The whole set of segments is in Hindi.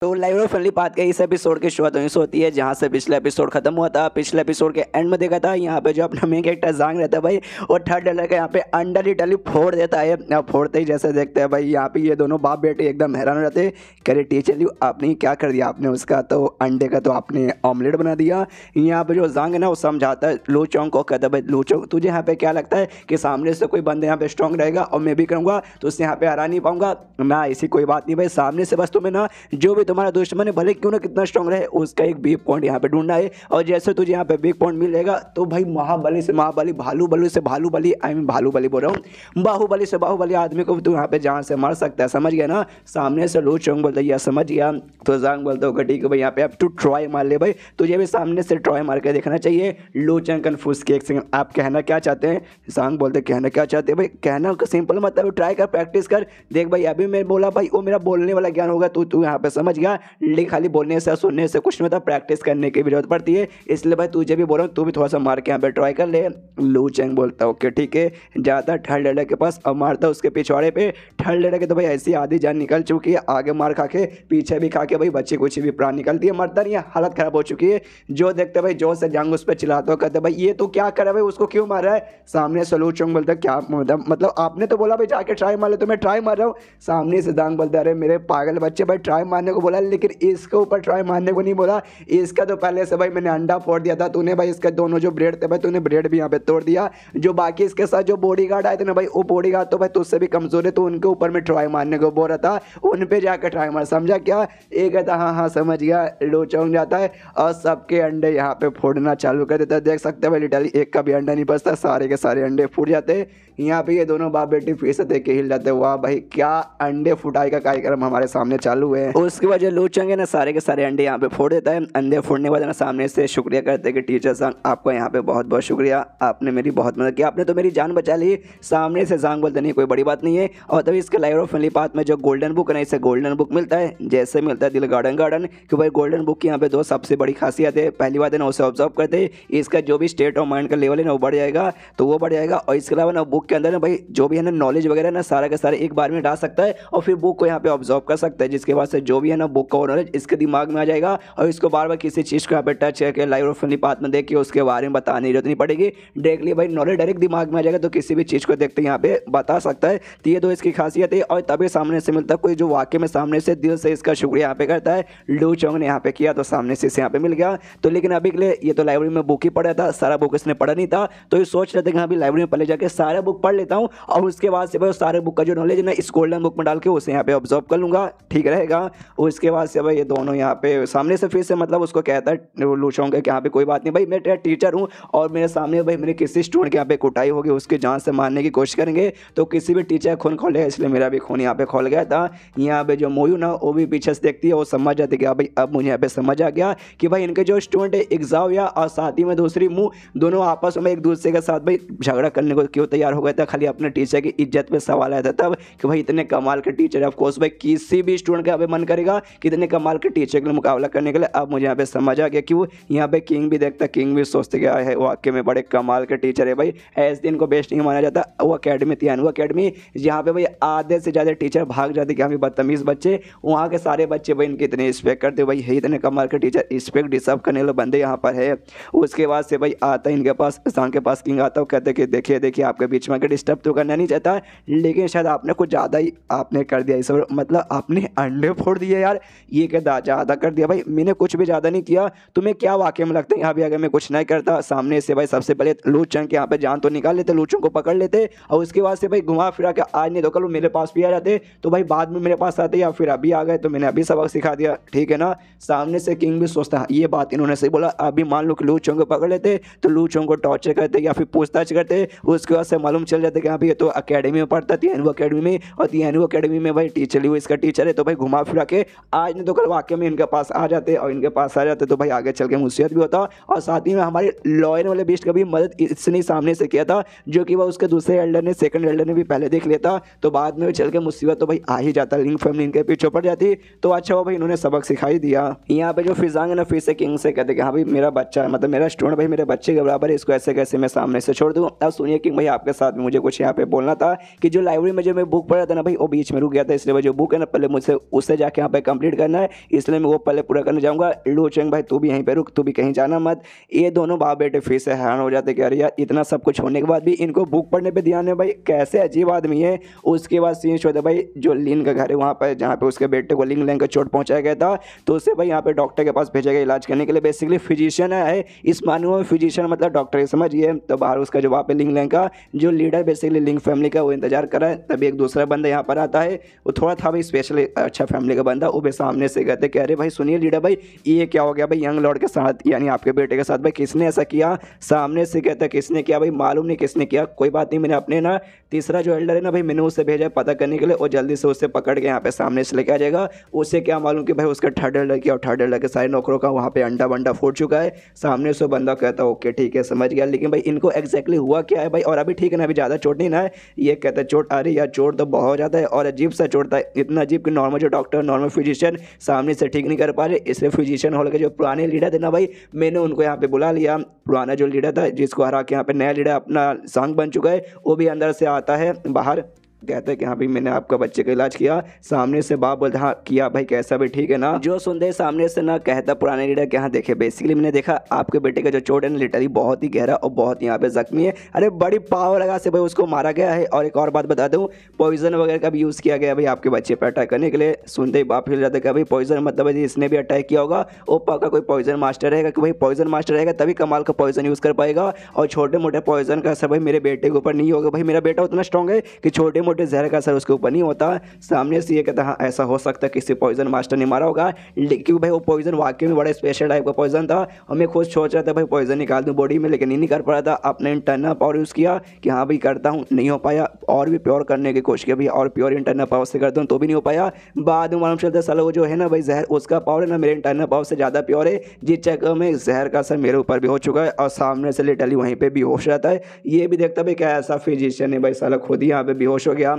तो लाइव और फनली बात करें इस एपिसोड की शुरुआत वहीं से होती है जहाँ से पिछला एपिसोड खत्म हुआ था पिछले एपिसोड के एंड में देखा था यहाँ पे जो अपना मेन कैरेक्टर जांग रहता है भाई और थर्ड डलर का यहाँ पे अंडर इटली फोड़ देता है फोड़ते ही जैसे देखते हैं भाई यहाँ पे ये दोनों बाप बेटे एकदम हैरान रहते कह रहे टीचर यू आपने क्या कर दिया आपने उसका तो अंडे का तो आपने ऑमलेट बना दिया यहाँ पर जो जांग है ना वो समझाता है लू चौंग को कहता है भाई लू चौंग तुझे यहाँ पे क्या लगता है कि सामने से कोई बंदा यहाँ पे स्ट्रॉन्ग रहेगा और मैं भी करूँगा तो उससे यहाँ पे हरा नहीं पाऊँगा ना ऐसी कोई बात नहीं भाई सामने से बस तुम्हें ना जो भी तुम्हारा दुश्मन भले क्यों ना कितना स्ट्रॉन्ग रहे उसका एक वीक पॉइंट यहाँ पे ढूंढना है और जैसे तुझे यहाँ पे वीक पॉइंट मिलेगा तो भाई महाबली से महाबली भालू बलू से भालू बली आई मीन भालू बली बोल रहा हूँ बाहुबली से बाहुबली आदमी को तू यहाँ पे जहाँ से मार सकता है समझ गया ना सामने से लू चौंग बोलता या समझ गया तो जांग बोलता होगा ठीक है भाई यहाँ पे अब तू ट्रॉय मार ले भाई तुझे भी सामने से ट्रॉय मार के देखना चाहिए लू चंग कन्फ्यूज के एक सेकंड आप कहना क्या चाहते हैं जांग बोलते कहना क्या चाहते हैं भाई कहना सिंपल मतलब ट्राई कर प्रैक्टिस कर देख भाई अभी मैं बोला भाई वो मेरा बोलने वाला ज्ञान होगा तू तू यहाँ पे समझ समझ गया लेकिन खाली बोलने से सुनने से कुछ नहीं होता प्रैक्टिस करने की भी जरूरत पड़ती है इसलिए भाई तुझे भी बोलो तू भी थोड़ा सा मार के यहाँ पर ट्राई कर ले लू चैंग बोलता ओके ठीक है जाता ठल डेडा के पास अब मारता उसके पिछवाड़े पे ठल डेडा के तो भाई ऐसी आधी जान निकल चुकी है आगे मार खा के पीछे भी खा के भाई बच्चे कुछ भी प्राण निकलती है मरता नहीं हालत खराब हो चुकी है जो देखते भाई जो से जंग उस पर चिल्लाता हुआ कहते भाई ये तो क्या करे भाई उसको क्यों मार रहा है सामने से लू चौंग बोलता क्या मतलब मतलब आपने तो बोला भाई जाके ट्राई मार ले तो मैं ट्राई मार रहा हूँ सामने से दांग बोलता अरे मेरे पागल बच्चे भाई ट्राई मारने को बोला लेकिन इसके ऊपर ट्राई मारने को नहीं बोला इसका तो पहले से भाई मैंने अंडा फोड़ दिया था तूने भाई इसके दोनों जो ब्रेड थे भाई तूने ब्रेड भी यहाँ पे तोड़ दिया जो बाकी इसके साथ जो बॉडी गार्ड आए थे ना भाई वो बॉडी गार्ड तो भाई तुझसे भी कमजोर है तो उनके ऊपर में ट्राई मारने को बोल रहा था उन पर जाकर ट्राई मार समझा क्या एक कहता तो हाँ हाँ समझ गया लो चौंक जाता है और सबके अंडे यहाँ पे फोड़ना चालू कर देता है देख सकते हैं भाई लिटरली एक का भी अंडा नहीं बचता सारे के सारे अंडे फूट जाते यहाँ पे ये दोनों बाप बेटी फिर से देख के हिल जाते वाह भाई क्या अंडे फुटाई का कार्यक्रम हमारे सामने चालू है उसके बाद जो लूट चंगे ना सारे के सारे अंडे यहाँ पे फोड़ देता है अंडे फोड़ने वाले ना सामने से शुक्रिया करते कि टीचर सांग आपका यहाँ पे बहुत बहुत शुक्रिया आपने मेरी बहुत मदद की आपने तो मेरी जान बचा ली सामने से सांग बोलते नहीं कोई बड़ी बात नहीं है और तभी इसके लाइव ऑफ फैमिली पाथ में जो गोल्डन बुक है ना इसे गोल्डन बुक मिलता है जैसे मिलता है दिल गार्डन गार्डन कि भाई गोल्डन बुक की यहाँ पे दो सबसे बड़ी खासियत है पहली बात है ना उसे ऑब्जर्व करते इसका जो भी स्टेट ऑफ माइंड का लेवल है ना वो बढ़ जाएगा तो वो बढ़ जाएगा और इसके अलावा ना बुक के अंदर ना भाई जो भी है ना नॉलेज वगैरह ना सारा का सारा एक बार में डाल सकता है और फिर बुक को यहाँ पे ऑब्जर्व कर सकता है जिसके बाद से जो भी है ना ना बुक वो कॉर्नर है इसके दिमाग में आ जाएगा और इसको बार बार किसी चीज़ को यहाँ पे टच करके लाइव और फिल्मी पात में देख के उसके बारे में बताने की जरूरत नहीं पड़ेगी डायरेक्टली भाई नॉलेज डायरेक्ट दिमाग में आ जाएगा तो किसी भी चीज़ को देखते यहाँ पे बता सकता है तो ये तो इसकी खासियत है और तभी सामने से मिलता है कोई जो वाक्य में सामने से दिल से इसका शुक्रिया यहाँ पे करता है लू चौंग ने यहाँ पे किया तो सामने से इसे यहाँ पे मिल गया तो लेकिन अभी के लिए ये तो लाइब्रेरी में बुक ही पढ़ा था सारा बुक इसने पढ़ा नहीं था तो ये सोच रहे थे कि हाँ, अभी लाइब्रेरी में पहले जाकर सारा बुक पढ़ लेता हूँ और उसके बाद से भाई सारे बुक का जो नॉलेज है ना इस गोल्डन बुक में डाल के उसे यहाँ पे ऑब्जॉर्व कर लूँगा ठीक रहेगा उसके उसके बाद से भाई ये दोनों यहाँ पे सामने से फिर से मतलब उसको कहता है लूचोंग के यहाँ पे कोई बात नहीं भाई मैं टीचर हूँ और मेरे सामने भाई मेरे किसी स्टूडेंट के यहाँ पे कुटाई होगी उसकी जान से मारने की कोशिश करेंगे तो किसी भी टीचर खून खोल गया इसलिए मेरा भी खून यहाँ पे खोल गया था यहाँ पे जो मोयू ना वो भी पीछे से देखती है वो समझ जाती है कि हाँ भाई अब मुझे यहाँ पे समझ आ गया कि भाई इनके जो स्टूडेंट है एग्जाम या और साथ ही में दूसरी मुँह दोनों आपस में एक दूसरे के साथ भाई झगड़ा करने को क्यों तैयार हो गया था खाली अपने टीचर की इज्जत पर सवाल आया था तब कि भाई इतने कमाल के टीचर ऑफकोर्स भाई किसी भी स्टूडेंट का भाई मन करेगा कितने कमाल के टीचर के लिए मुकाबला करने के लिए अब मुझे यहाँ पे समझ आ गया कि वो यहाँ पे किंग भी देखता किंग भी सोचते क्या है वाक्य में बड़े कमाल के टीचर है भाई ऐसे दिन को बेस्ट नहीं माना जाता वो अकेडमी थी वो अकेडमी यहाँ पे भाई आधे से ज़्यादा टीचर भाग जाते कि हमें बदतमीज़ बच्चे वहाँ के सारे बच्चे भाई इनके इतने रिस्पेक्ट करते भाई है इतने कमाल के टीचर रिस्पेक्ट डिसर्व करने वाले बंदे यहाँ पर है उसके बाद से भाई आता इनके पास इंसान के पास किंग आता हूँ कहते कि देखिए देखिए आपके बीच में डिस्टर्ब तो करना नहीं चाहता लेकिन शायद आपने कुछ ज़्यादा ही आपने कर दिया इस मतलब आपने अंडे फोड़ दिए यार ये कहता ज़्यादा कर दिया भाई मैंने कुछ भी ज़्यादा नहीं किया तुम्हें क्या वाक्य में लगता है यहाँ भी अगर मैं कुछ नहीं करता सामने से भाई सबसे पहले लूच चंग के यहाँ पर जान तो निकाल लेते लूचों को पकड़ लेते और उसके बाद से भाई घुमा फिरा के आज नहीं तो कल मेरे पास भी आ जाते तो भाई बाद में मेरे पास आते या फिर अभी आ गए तो मैंने अभी सबक सिखा दिया ठीक है ना सामने से किंग भी सोचता ये बात इन्होंने सही बोला अभी मान लो कि लूचों को पकड़ लेते तो लूचों को टॉर्चर करते या फिर पूछताछ करते उसके बाद से मालूम चल जाते कि अभी हाँ भाई तो अकेडमी में पढ़ता थी तिहानू अकेडमी में और तिहानू अकेडमी में भाई टीचर ही इसका टीचर है तो भाई घुमा फिरा के आज नहीं तो कल वाक्य में इनके पास आ जाते और इनके पास आ जाते तो भाई आगे चल के मुसीबत भी होता और साथ ही में हमारे लॉयर वाले बीस्ट का भी मदद इसने सामने से किया था जो कि वह उसके दूसरे एल्डर ने सेकंड एल्डर ने भी पहले देख लिया था तो बाद में चल के मुसीबत तो भाई आ ही जाता लिंग फैमिली इनके पीछे पड़ जाती तो अच्छा वो भाई इन्होंने सबक सिखाई दिया यहाँ पे जो फिजांग है ना फिर से किंग से कहते कि हाँ भाई मेरा बच्चा मतलब मेरा स्टूडेंट भाई मेरे बच्चे के बराबर है इसको ऐसे कैसे मैं सामने से छोड़ दूँ अब सुनिए किंग भाई आपके साथ में मुझे कुछ यहाँ पे बोलना था कि जो लाइब्रेरी में जो मैं बुक पढ़ा था ना भाई वो बीच में रुक गया था इसलिए जो बुक है ना पहले मुझसे उससे जाके यहाँ पे कंप्लीट करना है इसलिए मैं वो पहले पूरा करने जाऊँगा लो चेंग भाई तू भी यहीं पर रुक तू भी कहीं जाना मत ये दोनों बाप बेटे फिर से हैरान हो जाते कि अरे यार इतना सब कुछ होने के बाद भी इनको बुक पढ़ने पर ध्यान है भाई कैसे अजीब आदमी है उसके बाद सीन शोधा भाई जो लिन का घर है वहाँ पर जहाँ पर उसके बेटे को लिंग लेंग का चोट पहुँचाया गया था तो उसे भाई यहाँ पर डॉक्टर के पास भेजा गया इलाज करने के लिए बेसिकली फिजिशियन है इस मानू में फिजिशियन मतलब डॉक्टर समझिए तो बाहर उसका जो वहाँ लिंग लेंग का जो लीडर बेसिकली लिंग फैमिली का वो इंतजार कर रहा है तभी एक दूसरा बंदा यहाँ पर आता है वो थोड़ा था भाई स्पेशली अच्छा फैमिली का बंदा उबे सामने से गए थे कह रहे भाई सुनील लीडर भाई ये क्या हो गया भाई यंग लॉर्ड के साथ यानी आपके बेटे के साथ भाई किसने ऐसा किया सामने से कहता किसने किया भाई मालूम नहीं किसने किया कोई बात नहीं मैंने अपने ना तीसरा जो एल्डर है ना भाई मैंने उससे भेजा पता करने के लिए और जल्दी से उससे पकड़ के यहाँ पे सामने से लेके आ जाएगा उसे क्या मालूम कि भाई उसका थर्ड एल्डर किया और थर्ड एल्डर के सारे नौकरों का वहाँ पे अंडा वंडा फूट चुका है सामने से बंदा कहता ओके ठीक है समझ गया लेकिन भाई इनको एक्जैक्टली हुआ क्या है भाई और अभी ठीक है ना अभी ज़्यादा चोट नहीं ना ये कहता है चोट आ अरे यार चोट तो बहुत ज़्यादा है और अजीब सा चोटता है इतना अजीब कि नॉर्मल जो डॉक्टर नॉर्मल फिजिक फिजिशियन सामने से ठीक नहीं कर पा रहे इसलिए फिजिशियन हॉल के जो पुराने लीडर थे ना भाई मैंने उनको यहाँ पे बुला लिया पुराना जो लीडर था जिसको हरा के यहाँ पे नया लीडर अपना सांग बन चुका है वो भी अंदर से आता है बाहर कहते हैं कि हाँ भाई मैंने आपका बच्चे का इलाज किया सामने से बाप बोलते हाँ किया भाई कैसा भी ठीक है ना जो सुनते हैं सामने से ना कहता पुराने लीडर के हाँ देखे बेसिकली मैंने देखा आपके बेटे का जो चोट है ना लिटरी बहुत ही गहरा और बहुत यहाँ पे जख्मी है अरे बड़ी पावर लगा से भाई उसको मारा गया है और एक और बात बता दूँ पॉइजन वगैरह का भी यूज़ किया गया भाई आपके बच्चे पर अटैक करने के लिए सुनते ही बाप हिल जाते कि भाई पॉइजन मतलब इसने भी अटैक किया होगा वो पक्का कोई पॉइजन मास्टर रहेगा कि भाई पॉइजन मास्टर रहेगा तभी कमाल का पॉइजन यूज़ कर पाएगा और छोटे मोटे पॉइजन का असर भाई मेरे बेटे के ऊपर नहीं होगा भाई मेरा बेटा उतना स्ट्रॉन्ग है कि छोटे मोटे जहर का असर उसके ऊपर नहीं होता सामने से ये कहता हाँ ऐसा हो सकता है किसी पॉइजन मास्टर ने मारा होगा क्योंकि भाई वो पॉइजन वाकई में बड़ा स्पेशल टाइप का पॉइजन था और मैं खुद सोच रहा था भाई पॉइजन निकाल दूँ बॉडी में लेकिन नहीं कर पा रहा था अपने इंटरनल पावर यूज़ किया कि हाँ भाई करता हूँ नहीं हो पाया और भी प्योर करने की कोशिश की भाई और प्योर इंटरनल पावर से करता हूँ तो भी नहीं हो पाया बाद में मालूम चलता सलो जो है ना भाई जहर उसका पावर है ना मेरे इंटरनल पावर से ज़्यादा प्योर है जिस चक्कर में जहर का असर मेरे ऊपर भी हो चुका है और सामने से लिटरली वहीं पर बेहोश रहता है ये भी देखता भाई क्या ऐसा फिजिशियन है भाई सलो खुद ही यहाँ पे बेहोश हो गया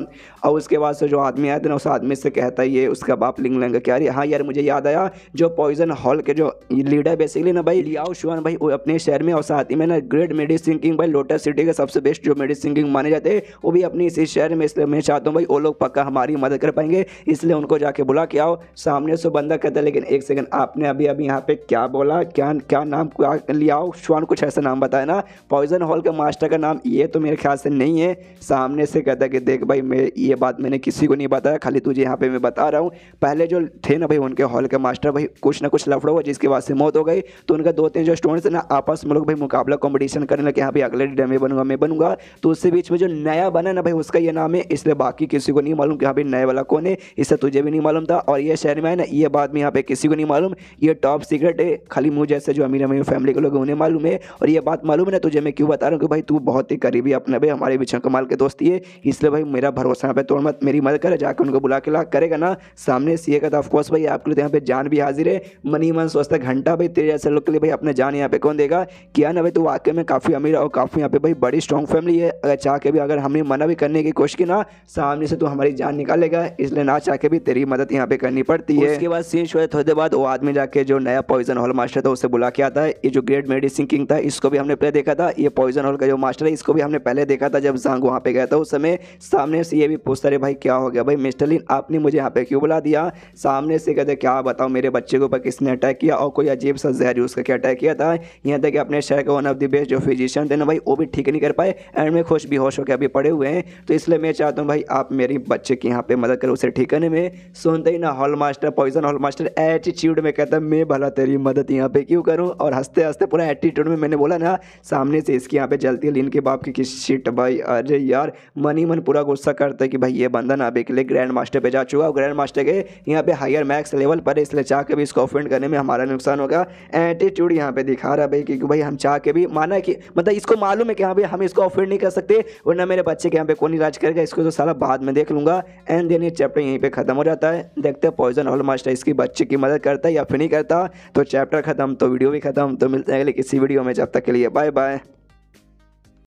और उसके बाद से जो आदमी आया था ना उस आदमी से कहता है ये उसका बाप लिंग लिंग क्या अरे हाँ यार मुझे याद आया जो पॉइजन हॉल के जो लीडर बेसिकली ना भाई लियाओ शुआन भाई वो अपने शहर में और साथ ही में ना ग्रेट मेडिसिन किंग भाई लोटस सिटी के सबसे बेस्ट जो मेडिसिन किंग माने जाते हैं वो भी अपने इसी शहर में इसलिए मैं चाहता हूँ भाई वो लोग पक्का हमारी मदद कर पाएंगे इसलिए उनको जाके बुला के आओ सामने से बंदा कहता है लेकिन एक सेकेंड आपने अभी अभी यहाँ पे क्या बोला क्या क्या नाम क्या लियाओ शुआन कुछ ऐसा नाम बताया ना पॉइजन हॉल का मास्टर का नाम ये तो मेरे ख्याल से नहीं है सामने से कहता है कि देख भाई मैं ये बात मैंने किसी को नहीं बताया खाली तुझे यहाँ पे मैं बता रहा हूँ पहले जो थे ना भाई उनके हॉल के मास्टर भाई कुछ ना कुछ लफड़ा हुआ जिसके बाद से मौत हो गई तो उनका दो तीन जो स्टूडेंट्स ना आपस में लोग भाई मुकाबला कॉम्पिटिशन करने लगे यहाँ पे अगले डे मैं बनूंगा मैं बनूंगा तो उससे बीच में जो नया बना ना भाई उसका ये नाम है इसलिए बाकी किसी को नहीं मालूम कि यहाँ भाई नया वाला कौन है इससे तुझे भी नहीं मालूम था और ये शहर में है ना ये बात में यहाँ पे किसी को नहीं मालूम ये टॉप सीक्रेट है खाली मुँह जैसे जो अमीर अमीर फैमिली के लोग उन्हें मालूम है और ये बात मालूम है ना तुझे मैं क्यों बता रहा हूँ कि भाई तू बहुत ही करीबी अपने भाई हमारे बिछा कमाल के दोस्ती है इसलिए भाई मेरा भरोसा पे तोड़ मत मेरी मदद करे जाकर उनको बुला के ला करेगा ना सामने सीए का था तो ऑफकोर्स भाई आपके लिए तो यहाँ पे जान भी हाजिर है मनी मन सोचता घंटा भाई तेरे जैसे लोग के लिए भाई अपने जान यहाँ पे कौन देगा क्या ना भाई तो वाकई में काफ़ी अमीर और काफ़ी यहाँ पे भाई बड़ी स्ट्रॉन्ग फैमिली है अगर चाह के भी अगर हमने मना भी करने की कोशिश की ना सामने से तो हमारी जान निकालेगा इसलिए ना चाह के भी तेरी मदद यहाँ पे करनी पड़ती है उसके बाद सीन शो थोड़ी देर बाद वो आदमी जाके जो नया पॉइजन हॉल मास्टर था उसे बुला के आता है ये जो ग्रेट मेडिसिन किंग था इसको भी हमने पहले देखा था ये पॉइजन हॉल का जो मास्टर है इसको भी हमने पहले देखा था जब जांग वहाँ पे गया था उस समय सामने सामने से ये भी पूछता रहे भाई क्या हो गया भाई मिस्टर लिन आपने मुझे यहाँ पे क्यों बुला दिया सामने से कहते क्या बताओ मेरे बच्चे के ऊपर किसने अटैक किया और कोई अजीब सा जहर यूज़ करके अटैक किया था यहाँ तक कि अपने शहर के वन ऑफ द बेस्ट जो फिजिशियन थे ना भाई वो भी ठीक नहीं कर पाए एंड में खुश भी होश होकर अभी पड़े हुए हैं तो इसलिए मैं चाहता हूँ भाई आप मेरे बच्चे की यहाँ पे मदद करो उसे ठीक करने में सुनते ही ना hall master poison hall master attitude में कहता मैं भला तेरी मदद यहाँ पे क्यों करूँ और हंसते हंसते पूरा एटीट्यूड में मैंने बोला ना सामने से इसकी यहाँ पे जलती है लीन के बाप की किस शिट भाई अरे यार मन ही मन पूरा गुस्सा करते कि भाई ये बंदा ना अभी के लिए ग्रैंड मास्टर पे जा चुका और ग्रैंड मास्टर के यहाँ पे हायर मैक्स लेवल पर इसलिए चाह के भी इसको ऑफेंड करने में हमारा नुकसान होगा एटीट्यूड यहाँ पे दिखा रहा भाई क्योंकि भाई हम चाह के भी माना कि मतलब इसको मालूम है कि हाँ भाई हम इसको ऑफेंड नहीं कर सकते वरना मेरे बच्चे के यहाँ पे कौन इलाज करेगा इसको तो सारा बाद में देख लूँगा एंड देन ये चैप्टर यहीं पर खत्म हो जाता है देखते हैं पॉइजन हॉल मास्टर इसकी बच्चे की मदद करता है या फिर नहीं करता तो चैप्टर खत्म तो वीडियो भी खत्म तो मिलते हैं अगले किसी वीडियो में जब तक के लिए बाय बाय